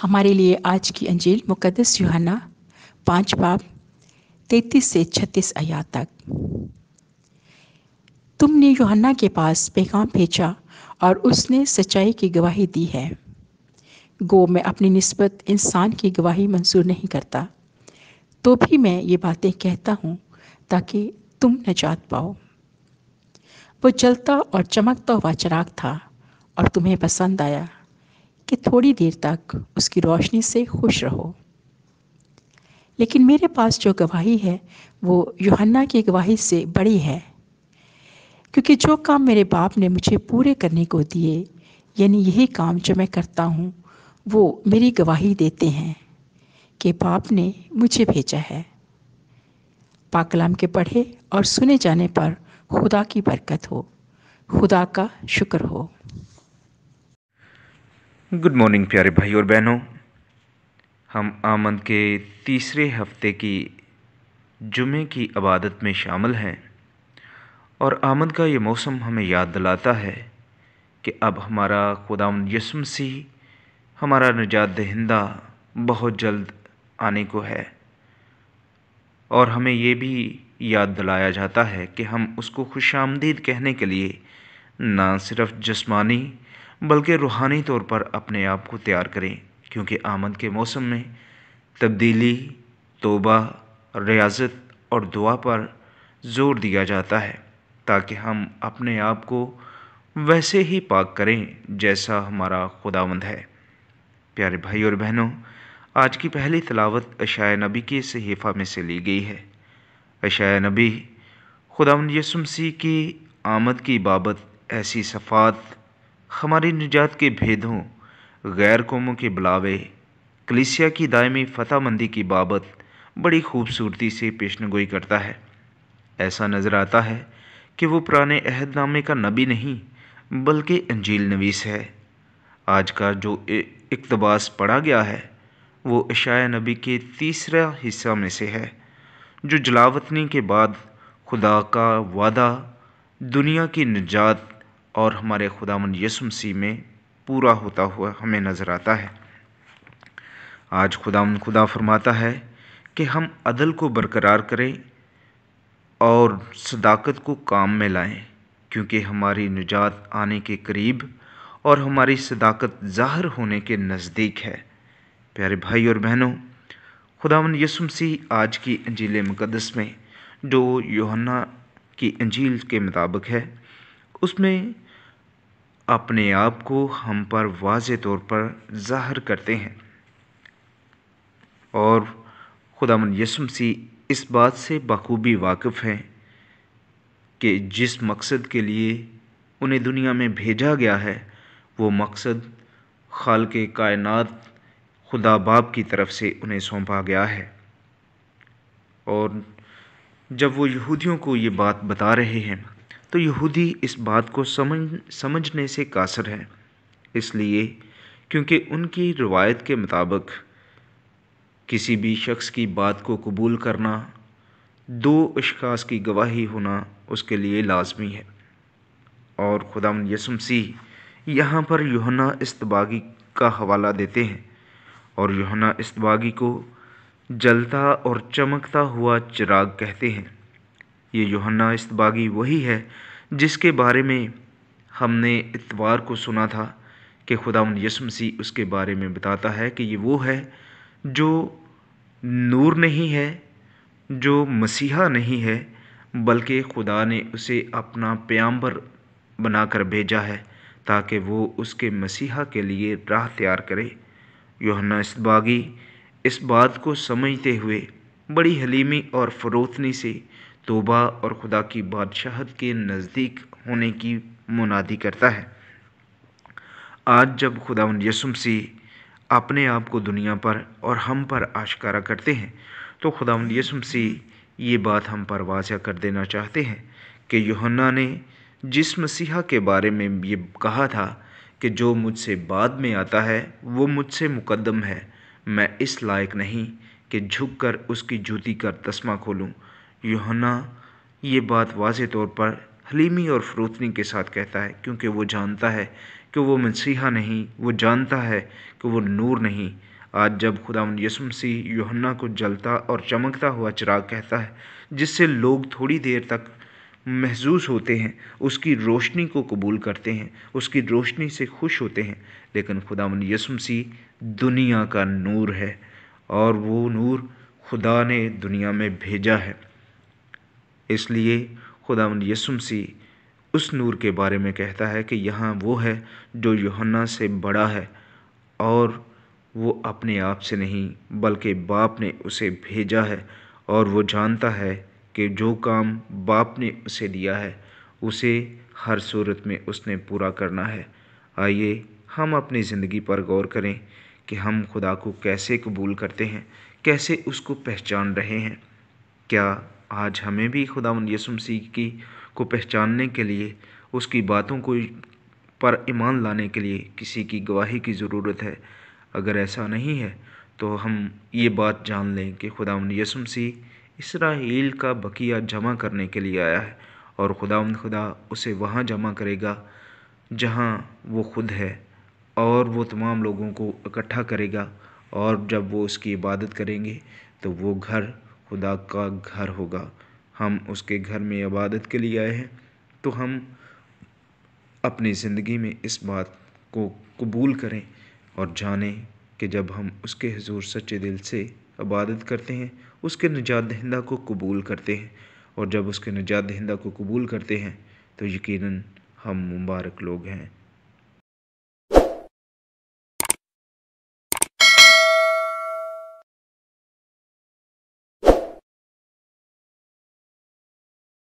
हमारे लिए आज की अंजील मुकदस यूहना पाँच बाब तैतीस से छत्तीस आया तक तुमने यूहन्ना के पास पैगाम भेजा और उसने सच्चाई की गवाही दी है गो मैं अपनी नस्बत इंसान की गवाही मंजूर नहीं करता तो भी मैं ये बातें कहता हूँ ताकि तुम नजात पाओ वो जलता और चमकता हुआ चराग था और तुम्हें पसंद आया कि थोड़ी देर तक उसकी रोशनी से खुश रहो लेकिन मेरे पास जो गवाही है वो योहन्ना की गवाही से बड़ी है क्योंकि जो काम मेरे बाप ने मुझे पूरे करने को दिए यानी यही काम जो मैं करता हूँ वो मेरी गवाही देते हैं कि बाप ने मुझे भेजा है पाकलाम के पढ़े और सुने जाने पर खुदा की बरकत हो खुदा का शुक्र हो गुड मॉर्निंग प्यारे भाई और बहनों हम आमद के तीसरे हफ्ते की जुमे की इबादत में शामिल हैं और आमद का ये मौसम हमें याद दिलाता है कि अब हमारा खुदाम यसम सी हमारा निजात दहिंदा बहुत जल्द आने को है और हमें ये भी याद दिलाया जाता है कि हम उसको खुश आमदीद कहने के लिए ना सिर्फ जस्मानी बल्कि रूहानी तौर पर अपने आप को तैयार करें क्योंकि आमद के मौसम में तब्दीली तोबा रियाजत और दुआ पर ज़ोर दिया जाता है ताकि हम अपने आप को वैसे ही पाक करें जैसा हमारा खुदावंद है प्यारे भाई और बहनों आज की पहली तलावत अशाय नबी के सहीफ़ा में से ली गई है अशाय नबी खुदावंद यसुमसी की आमद की बाबत ऐसी सफ़ात हमारी निजात के भेदों गैर कौमों के बुलावे कलिसिया की दायमी फतेहमंदी की बाबत बड़ी खूबसूरती से पेशनगोई करता है ऐसा नज़र आता है कि वो पुराने अहदनामे का नबी नहीं बल्कि अंजील नवीस है आज का जो इकतबास पढ़ा गया है वो इशाया नबी के तीसरा हिस्सा में से है जो जलावतनी के बाद खुदा का वादा दुनिया की निजात और हमारे खुदावन यसु में पूरा होता हुआ हमें नज़र आता है आज खुदावन खुदा फरमाता है कि हम अदल को बरकरार करें और सदाकत को काम में लाएं क्योंकि हमारी निजात आने के करीब और हमारी सदाकत ज़ाहिर होने के नज़दीक है प्यारे भाई और बहनों खुदावन यसुम मसीह आज की अंजील मुकदस में जो योहन्ना की अंजील के मुताबिक है उसमें अपने आप को हम पर वाज तौर पर ज़ाहर करते हैं और खुदा यसम सी इस बात से बखूबी वाकफ़ हैं कि जिस मकसद के लिए उन्हें दुनिया में भेजा गया है वो मकसद खाल के कायनत खुदा बाप की तरफ से उन्हें सौंपा गया है और जब वो यहूदियों को ये बात बता रहे हैं तो यहूदी इस बात को समझ समझने से कासर हैं इसलिए क्योंकि उनकी रिवायत के मुताबिक किसी भी शख्स की बात को कबूल करना दो अशखास की गवाही होना उसके लिए लाजमी है और खुदा यसम सीह यहाँ पर योहना इस्तबागी का हवाला देते हैं और योहना इस्तबागी को जलता और चमकता हुआ चिराग कहते हैं ये योहन्ना इस्तबागी वही है जिसके बारे में हमने इतवार को सुना था कि खुदा यसु मसीह उसके बारे में बताता है कि ये वो है जो नूर नहीं है जो मसीहा नहीं है बल्कि खुदा ने उसे अपना प्याम्बर बनाकर भेजा है ताकि वो उसके मसीहा के लिए राह तैयार करे योहन्ना इस्तबागी इस बात को समझते हुए बड़ी हलीमी और फरोतनी से तोबा और खुदा की बादशाहत के नज़दीक होने की मुनादी करता है आज जब खुदा यसुम अपने आप को दुनिया पर और हम पर आशकारा करते हैं तो खुदा यसुम सी ये बात हम पर वाज़ा कर देना चाहते हैं कि योहन्ना ने जिस मसीहा के बारे में ये कहा था कि जो मुझसे बाद में आता है वो मुझसे मुकदम है मैं इस लायक नहीं कि झुककर उसकी जूती का तस्मा खोलूं यूहना ये बात वाज तौर पर हलीमी और फरूतनी के साथ कहता है क्योंकि वो जानता है कि वो मसीहा नहीं वो जानता है कि वो नूर नहीं आज जब खुदा यसु मसीह को जलता और चमकता हुआ चिराग कहता है जिससे लोग थोड़ी देर तक महसूस होते हैं उसकी रोशनी को कबूल करते हैं उसकी रोशनी से खुश होते हैं लेकिन खुदा यसु दुनिया का नूर है और वो नूर खुदा ने दुनिया में भेजा है इसलिए खुदा यसु उस नूर के बारे में कहता है कि यहाँ वो है जो योहन्ना से बड़ा है और वो अपने आप से नहीं बल्कि बाप ने उसे भेजा है और वो जानता है कि जो काम बाप ने उसे दिया है उसे हर सूरत में उसने पूरा करना है आइए हम अपनी ज़िंदगी पर गौर करें कि हम खुदा को कैसे कबूल करते हैं कैसे उसको पहचान रहे हैं क्या आज हमें भी खुदावंद यसुम मसीह की को पहचानने के लिए उसकी बातों को पर ईमान लाने के लिए किसी की गवाही की ज़रूरत है अगर ऐसा नहीं है तो हम ये बात जान लें कि खुदावंद यसुम मसीह इसराइल का बकिया जमा करने के लिए आया है और खुदावंद खुदा उसे वहाँ जमा करेगा जहाँ वो खुद है और वो तमाम लोगों को इकट्ठा करेगा और जब वो उसकी इबादत करेंगे तो वो घर खुदा का घर होगा हम उसके घर में इबादत के लिए आए हैं तो हम अपनी ज़िंदगी में इस बात को कबूल करें और जानें कि जब हम उसके हजूर सच्चे दिल से इबादत करते हैं उसके निजात दहिंदा को कबूल करते हैं और जब उसके निजात दहिंदा को कबूल करते हैं तो यकीनन हम मुबारक लोग हैं